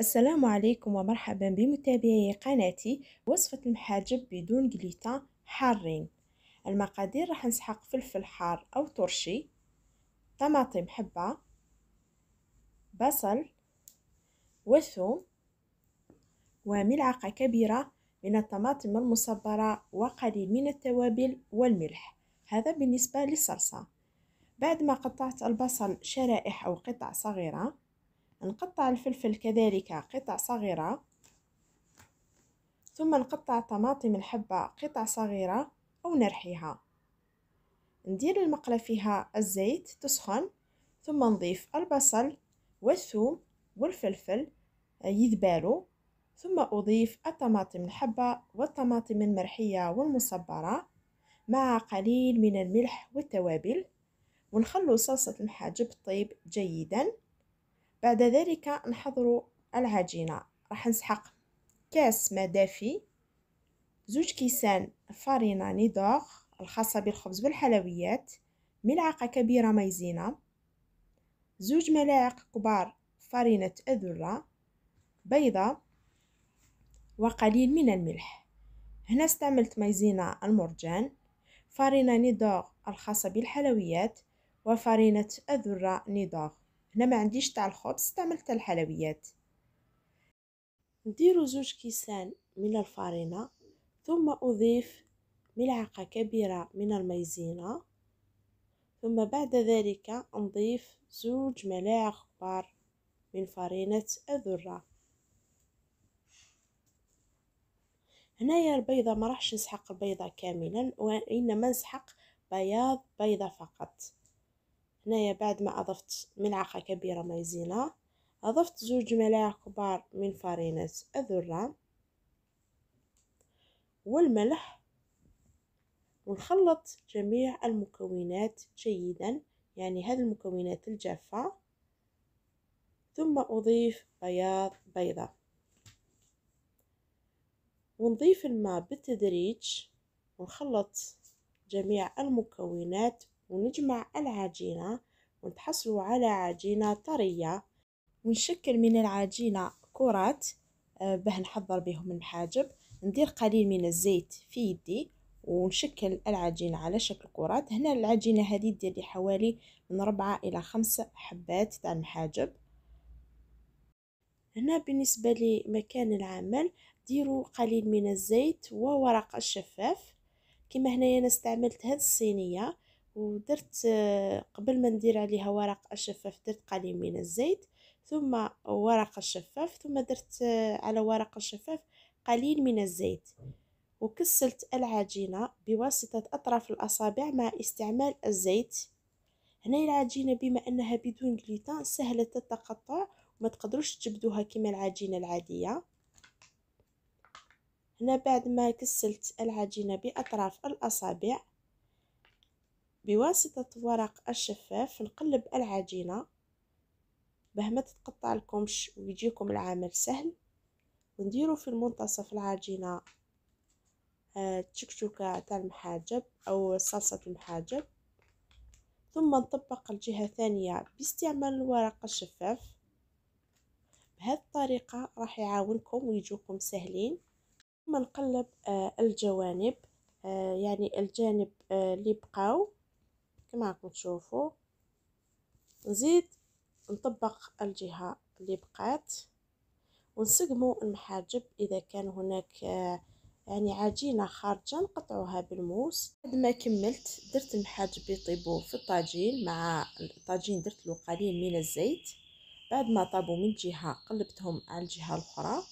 السلام عليكم ومرحبا بمتابعي قناتي وصفة المحاجب بدون جليتان حارين المقادير راح نسحق فلفل حار أو ترشي طماطم حبة بصل وثوم وملعقة كبيرة من الطماطم المصبرة وقليل من التوابل والملح هذا بالنسبة للصلصة بعد ما قطعت البصل شرائح أو قطع صغيرة نقطع الفلفل كذلك قطع صغيرة ثم نقطع طماطم الحبة قطع صغيرة أو نرحيها ندير المقلة فيها الزيت تسخن ثم نضيف البصل والثوم والفلفل يذبالو ثم أضيف الطماطم الحبة والطماطم المرحية والمصبرة مع قليل من الملح والتوابل ونخلو صلصة الحاجب طيب جيداً بعد ذلك نحضر العجينة راح نسحق كاس ما دافي زوج كيسان فارينة نيدوغ الخاصة بالخبز والحلويات ملعقة كبيرة مايزينا زوج ملاعق كبار فارينة أذرة بيضة وقليل من الملح هنا استعملت مايزينا المرجان فارينة نيدوغ الخاصة بالحلويات وفارينة الذرة نيدوغ هنا ما عنديش تاع الخبز استعملت الحلويات نديرو زوج كيسان من الفارينة ثم أضيف ملعقة كبيرة من الميزينة ثم بعد ذلك نضيف زوج ملاعق كبار من فرينة الذرة هنايا البيضة ما راحش نسحق البيضة كاملا وإنما نسحق بياض بيضة فقط هنايا بعد ما أضفت ملعقة كبيرة مايزينا أضفت زوج ملاعق كبار من فرينة الذرة والملح ونخلط جميع المكونات جيدا يعني هذه المكونات الجافة ثم أضيف بياض بيضة ونضيف الماء بالتدريج ونخلط جميع المكونات ونجمع العجينة ونتحصل على عجينة طرية ونشكل من العجينة كرات آه، باه نحضر بهم المحاجب ندير قليل من الزيت في يدي ونشكل العجينة على شكل كرات هنا العجينة هذه ديالي حوالي من ربعة إلى خمسة حبات تاع المحاجب هنا بالنسبة لمكان العمل ديروا قليل من الزيت وورق الشفاف كما هنايا انا استعملت هاد الصينيه ودرت آه، قبل ما ندير عليها ورق الشفاف درت قليل من الزيت ثم ورق الشفاف ثم درت آه، على ورق الشفاف قليل من الزيت وكسلت العجينة بواسطة أطراف الأصابع مع استعمال الزيت هنا العجينة بما أنها بدون جليتان سهلة التقطع وما تقدروش تجبدوها كما العجينة العادية هنا بعد ما كسلت العجينة بأطراف الأصابع بواسطة ورق الشفاف نقلب العجينة باه ما تتقطع لكمش ويجيكم العمل سهل ونديرو في المنتصف العجينة آه، تشكشوكة تاع المحاجب او صلصة المحاجب ثم نطبق الجهة الثانية باستعمال الورق الشفاف بهذه الطريقة راح يعاونكم ويجوكم سهلين ثم نقلب آه، الجوانب آه، يعني الجانب اللي بقاو كما راكم تشوفوا نزيد نطبق الجهه اللي بقات ونسقمو المحاجب اذا كان هناك آه، يعني عجينه خارجه نقطعوها بالموس بعد ما كملت درت المحاجب يطيبوا في الطاجين مع الطاجين درت له قليل من الزيت بعد ما طابوا من جهه قلبتهم على الجهه الاخرى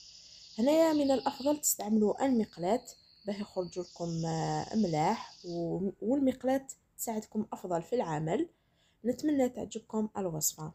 هنايا من الافضل تستعملوا المقلاه باه يخرجوا لكم املاح آه، والمقلاه تساعدكم أفضل في العمل نتمنى تعجبكم الوصفة